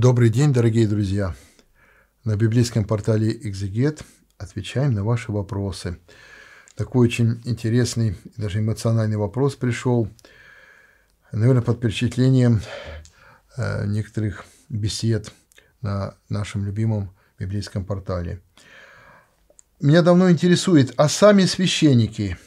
Добрый день, дорогие друзья! На библейском портале «Экзегет» отвечаем на ваши вопросы. Такой очень интересный, даже эмоциональный вопрос пришел, наверное, под впечатлением э, некоторых бесед на нашем любимом библейском портале. Меня давно интересует, а сами священники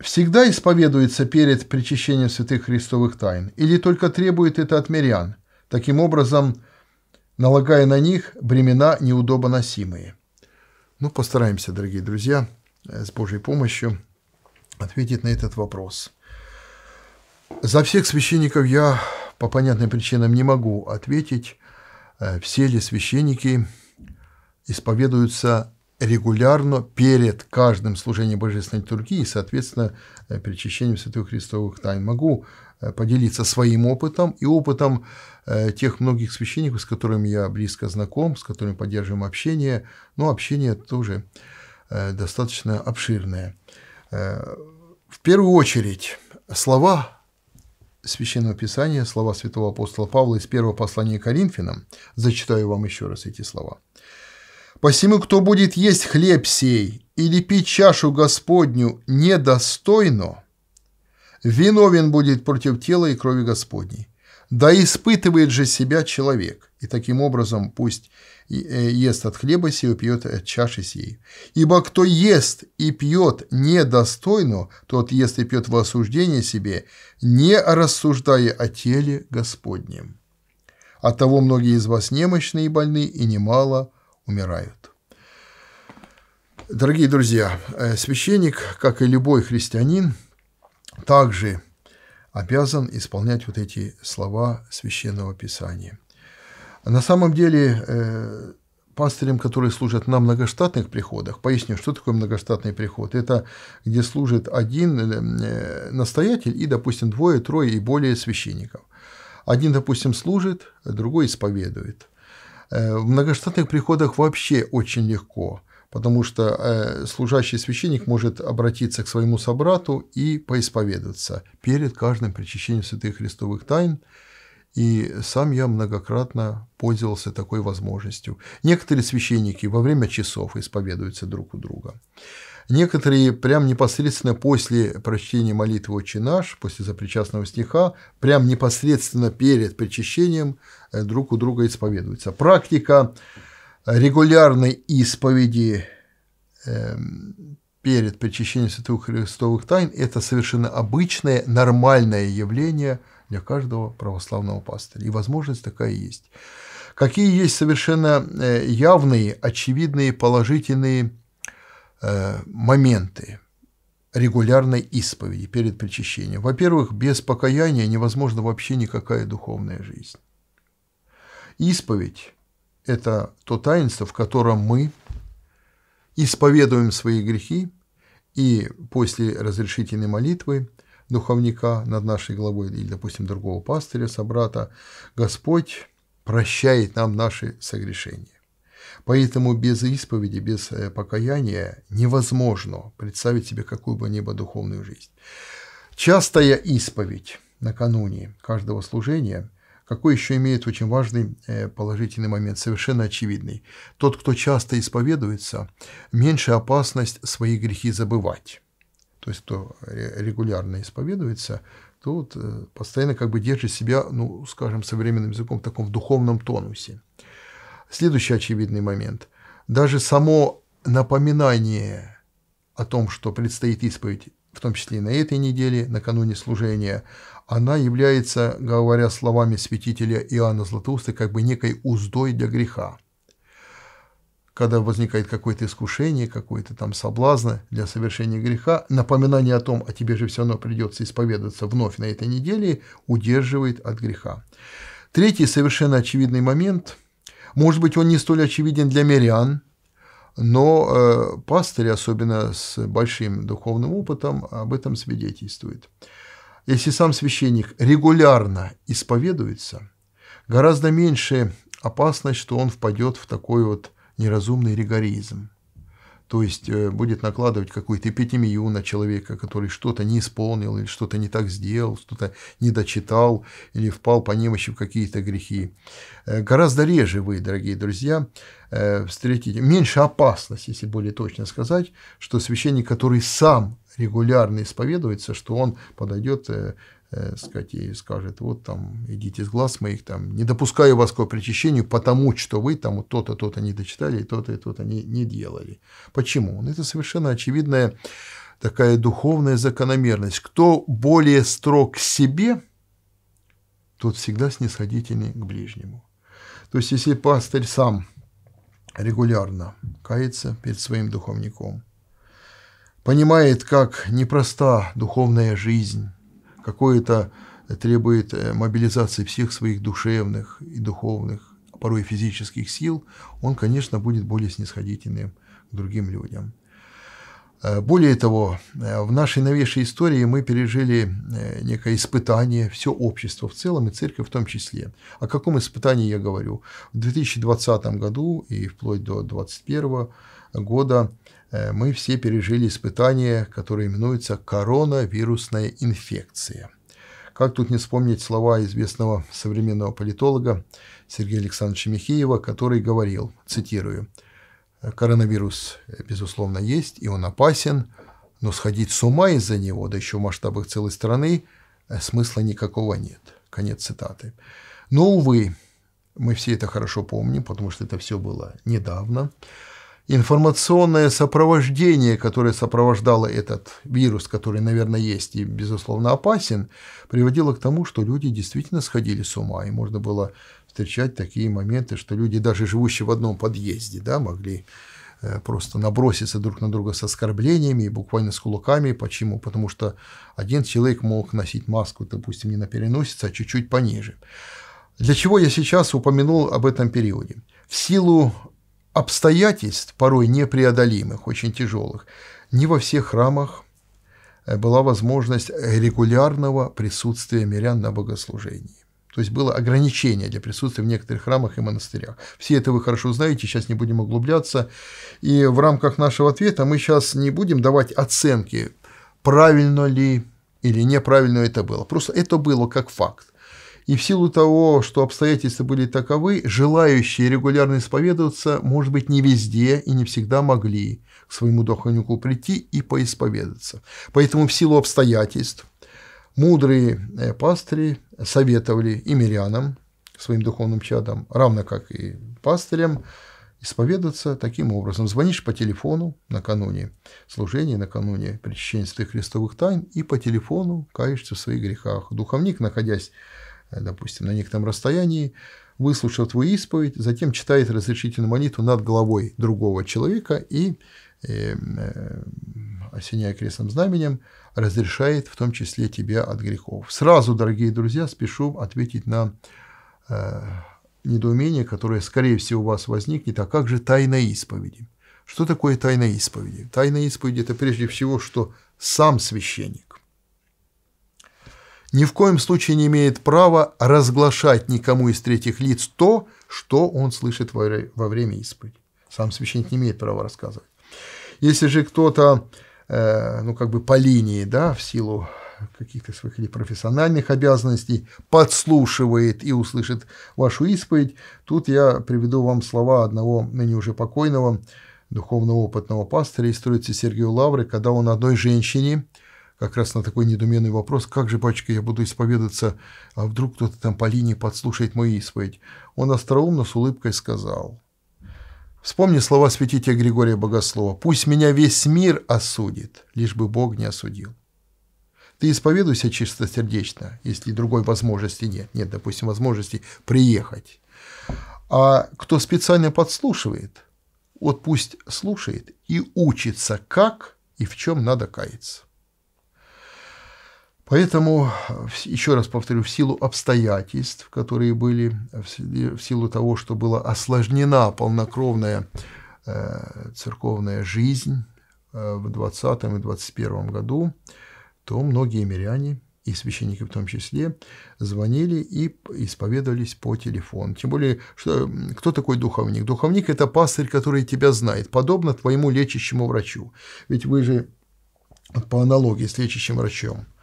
всегда исповедуются перед причащением святых христовых тайн или только требует это от мирян – таким образом налагая на них бремена неудобоносимые. Ну, постараемся, дорогие друзья, э, с Божьей помощью ответить на этот вопрос. За всех священников я по понятным причинам не могу ответить, э, все ли священники исповедуются регулярно перед каждым служением Божественной Литургии и, соответственно, э, причащением Святых Христовых Тайн. Могу э, поделиться своим опытом и опытом э, тех многих священников, с которыми я близко знаком, с которыми поддерживаем общение, но общение тоже достаточно обширное. В первую очередь, слова Священного Писания, слова святого апостола Павла из первого послания Коринфянам, зачитаю вам еще раз эти слова – Посему, кто будет есть хлеб сей или пить чашу Господню недостойно, виновен будет против тела и крови Господней. Да испытывает же себя человек, и таким образом пусть э, ест от хлеба сей и пьет от чаши сей. Ибо кто ест и пьет недостойно, тот ест и пьет в осуждение себе, не рассуждая о теле Господнем. Оттого многие из вас немощные и больны, и немало умирают. Дорогие друзья, э, священник, как и любой христианин, также обязан исполнять вот эти слова священного писания. На самом деле, э, пастырям, которые служат на многоштатных приходах. Поясню, что такое многоштатный приход. Это где служит один э, настоятель и, допустим, двое, трое и более священников. Один, допустим, служит, другой исповедует. Э, в многоштатных приходах вообще очень легко, потому что э, служащий священник может обратиться к своему собрату и поисповедаться перед каждым причащением святых христовых тайн и сам я многократно пользовался такой возможностью. Некоторые священники во время часов исповедуются друг у друга. Некоторые прям непосредственно после прочтения молитвы «Отче наш», после запричастного стиха, прям непосредственно перед причащением э, друг у друга исповедуются. Практика регулярной исповеди эм, перед причащением святых христовых тайн – это совершенно обычное, нормальное явление – для каждого православного пастыря. И возможность такая есть. Какие есть совершенно э, явные, очевидные, положительные э, моменты регулярной исповеди перед причащением? Во-первых, без покаяния невозможно вообще никакая духовная жизнь. Исповедь – это то таинство, в котором мы исповедуем свои грехи и после разрешительной молитвы – духовника над нашей головой или, допустим, другого пастыря, собрата, Господь прощает нам наши согрешения. Поэтому без исповеди, без э, покаяния невозможно представить себе какую бы ни была духовную жизнь. Частая исповедь накануне каждого служения, какой еще имеет очень важный э, положительный момент, совершенно очевидный. Тот, кто часто исповедуется, меньше опасность свои грехи забывать то есть кто регулярно исповедуется, тот э, постоянно как бы держит себя, ну, скажем, современным языком, в таком духовном тонусе. Следующий очевидный момент. Даже само напоминание о том, что предстоит исповедь, в том числе и на этой неделе, накануне служения, она является, говоря словами святителя Иоанна Златоуста, как бы некой уздой для греха когда возникает какое-то искушение, какое то там соблазн для совершения греха, напоминание о том, а тебе же все равно придется исповедаться вновь на этой неделе, удерживает от греха. Третий совершенно очевидный момент, может быть, он не столь очевиден для мирян, но э, пастыри, особенно с большим духовным опытом, об этом свидетельствуют. Если сам священник регулярно исповедуется, гораздо меньше опасность, что он впадет в такой вот неразумный ригоризм. То есть э, будет накладывать какую-то эпитемию на человека, который что-то не исполнил, или что-то не так сделал, что-то не дочитал, или впал по немощи в какие-то грехи. Э, гораздо реже вы, дорогие друзья, э, встретите, меньше опасность, если более точно сказать, что священник, который сам регулярно исповедуется, что он подойдет э, сказать, и скажет, вот там, идите с глаз моих, там, не допускаю вас к причащению, потому что вы там вот то-то, то-то не дочитали, и то-то, и то-то не, не делали. Почему? Ну, это совершенно очевидная такая духовная закономерность. Кто более строг к себе, тот всегда снисходительный к ближнему. То есть, если пастырь сам регулярно кается перед своим духовником, понимает, как непроста духовная жизнь, какое-то требует э, мобилизации всех своих душевных и духовных, а порой и физических сил, он, конечно, будет более снисходительным к другим людям. Э, более того, э, в нашей новейшей истории мы пережили некое испытание, все общество в целом и церковь в том числе. О каком испытании я говорю? В 2020 году и вплоть до 2021 года Э, мы все пережили испытание, которое именуется коронавирусная инфекция. Как тут не вспомнить слова известного современного политолога Сергея Александровича Михеева, который говорил, цитирую, «Коронавирус, безусловно, есть, и он опасен, но сходить с ума из-за него, да еще в масштабах целой страны, э, смысла никакого нет». Конец цитаты. Но, увы, мы все это хорошо помним, потому что это все было недавно информационное сопровождение, которое сопровождало этот вирус, который, наверное, есть и, безусловно, опасен, приводило к тому, что люди действительно сходили с ума, и можно было встречать такие моменты, что люди, даже живущие в одном подъезде, да, могли э, просто наброситься друг на друга с оскорблениями и буквально с кулаками. Почему? Потому что один человек мог носить маску, допустим, не на переносице, а чуть-чуть пониже. Для чего я сейчас упомянул об этом периоде? В силу обстоятельств, порой непреодолимых, очень тяжелых, не во всех храмах э, была возможность регулярного присутствия мирян на богослужении. То есть было ограничение для присутствия в некоторых храмах и монастырях. Все это вы хорошо знаете, сейчас не будем углубляться. И в рамках нашего ответа мы сейчас не будем давать оценки, правильно ли или неправильно это было. Просто это было как факт и в силу того, что обстоятельства были таковы, желающие регулярно исповедоваться, может быть, не везде и не всегда могли к своему духовнику прийти и поисповедаться. Поэтому в силу обстоятельств мудрые э, пастыри советовали и мирянам, своим духовным чадам, равно как и пастырям, исповедоваться таким образом. Звонишь по телефону накануне служения, накануне причащения святых христовых тайн и по телефону каешься в своих грехах. Духовник, находясь Э, допустим, на некотором расстоянии, выслушал твою исповедь, затем читает разрешительную молитву над головой другого человека и, э, э, осеняя крестным знаменем, разрешает в том числе тебя от грехов. Сразу, дорогие друзья, спешу ответить на э, недоумение, которое, скорее всего, у вас возникнет, а как же тайна исповеди? Что такое тайна исповеди? Тайна исповеди – это прежде всего, что сам священник ни в коем случае не имеет права разглашать никому из третьих лиц то, что он слышит во время исповеди. Сам священник не имеет права рассказывать. Если же кто-то, э, ну, как бы по линии, да, в силу каких-то своих или профессиональных обязанностей подслушивает и услышит вашу исповедь, тут я приведу вам слова одного ныне уже покойного духовно опытного пастора и строится Сергея Лавры, когда он одной женщине, как раз на такой недуменный вопрос, как же, батюшка, я буду исповедаться, а вдруг кто-то там по линии подслушает мои исповедь, он остроумно с улыбкой сказал. Вспомни слова святителя Григория Богослова. «Пусть меня весь мир осудит, лишь бы Бог не осудил». Ты исповедуйся чистосердечно, если другой возможности нет. Нет, допустим, возможности приехать. А кто специально подслушивает, вот пусть слушает и учится, как и в чем надо каяться. Поэтому, еще раз повторю, в силу обстоятельств, которые были, в силу того, что была осложнена полнокровная э, церковная жизнь э, в 20 и 21 году, то многие миряне и священники в том числе, звонили и исповедовались по телефону. Тем более, что, кто такой духовник? Духовник – это пастырь, который тебя знает, подобно твоему лечащему врачу. Ведь вы же по аналогии с лечащим врачом –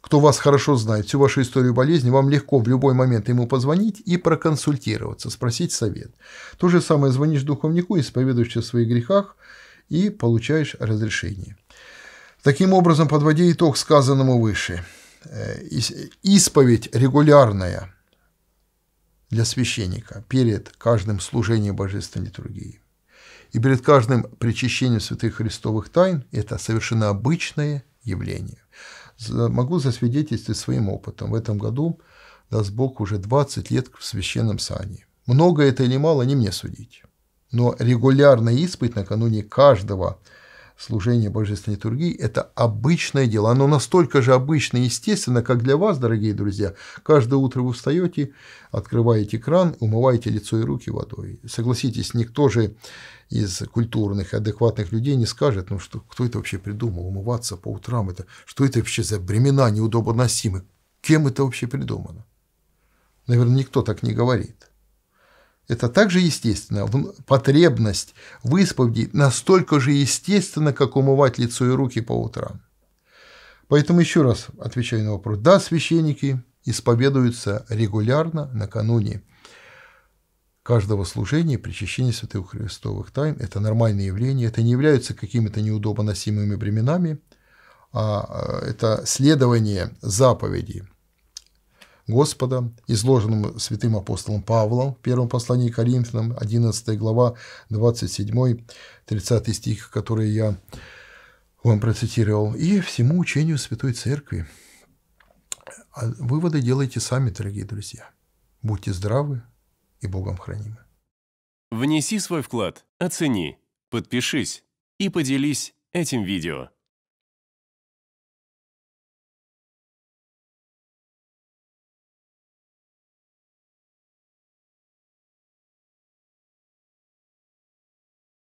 кто вас хорошо знает, всю вашу историю болезни, вам легко в любой момент ему позвонить и проконсультироваться, спросить совет. То же самое звонишь духовнику, исповедуешься в своих грехах и получаешь разрешение. Таким образом, подводя итог сказанному выше, э, исповедь регулярная для священника перед каждым служением божественной литургии и перед каждым причащением святых христовых тайн – это совершенно обычное явление могу засвидетельствовать своим опытом. В этом году, даст Бог, уже 20 лет в священном сане. Много это или мало, не мне судить. Но регулярный испыт накануне каждого служение божественной литургии – это обычное дело. Оно настолько же обычное, естественно, как для вас, дорогие друзья. Каждое утро вы встаете, открываете кран, умываете лицо и руки водой. Согласитесь, никто же из культурных адекватных людей не скажет, ну что, кто это вообще придумал, умываться по утрам, это, что это вообще за бремена неудобоносимы, кем это вообще придумано? Наверное, никто так не говорит. Это также естественно. Потребность в исповеди настолько же естественна, как умывать лицо и руки по утрам. Поэтому еще раз отвечаю на вопрос. Да, священники исповедуются регулярно накануне каждого служения причащения святых Христовых тайн. Это нормальное явление, это не являются какими-то неудобоносимыми временами, а, а это следование заповедей – Господа, изложенным святым апостолом Павлом в первом послании к Коринфянам, 11 глава, 27-30 стих, который я вам процитировал, и всему учению Святой Церкви. А выводы делайте сами, дорогие друзья. Будьте здравы и Богом хранимы. Внеси свой вклад, оцени, подпишись и поделись этим видео.